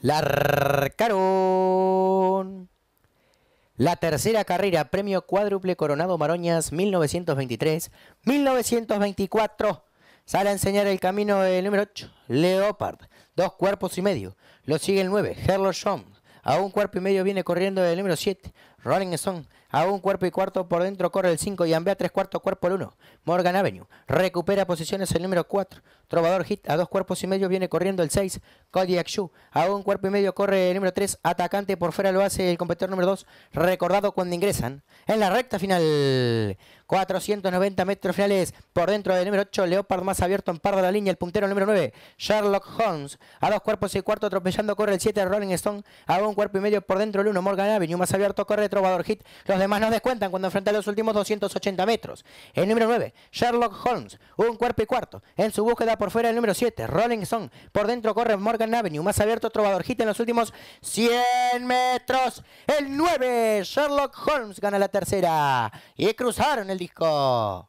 La La tercera carrera, premio cuádruple Coronado Maroñas 1923-1924. Sale a enseñar el camino el número 8, Leopard. Dos cuerpos y medio. Lo sigue el 9, Herlock Jones. A un cuerpo y medio viene corriendo el número 7, Rolling Stone. A un cuerpo y cuarto por dentro corre el 5 y ambea tres cuartos cuerpo el 1. Morgan Avenue recupera posiciones el número 4. Trovador Hit a dos cuerpos y medio viene corriendo el 6. Kodiak Shu a un cuerpo y medio corre el número 3. Atacante por fuera lo hace el competidor número 2. Recordado cuando ingresan en la recta final. 490 metros finales por dentro del número 8. Leopard más abierto en par de la línea. El puntero número 9. Sherlock Holmes a dos cuerpos y cuarto atropellando corre el 7. Rolling Stone a un cuerpo y medio por dentro el 1. Morgan Avenue más abierto corre Trovador Hit demás nos descuentan cuando enfrenta los últimos 280 metros. El número 9, Sherlock Holmes, un cuerpo y cuarto. En su búsqueda por fuera el número 7, Rolling Stone. Por dentro corre Morgan Avenue, más abierto Trovador Hit en los últimos 100 metros. El 9, Sherlock Holmes gana la tercera. Y cruzaron el disco.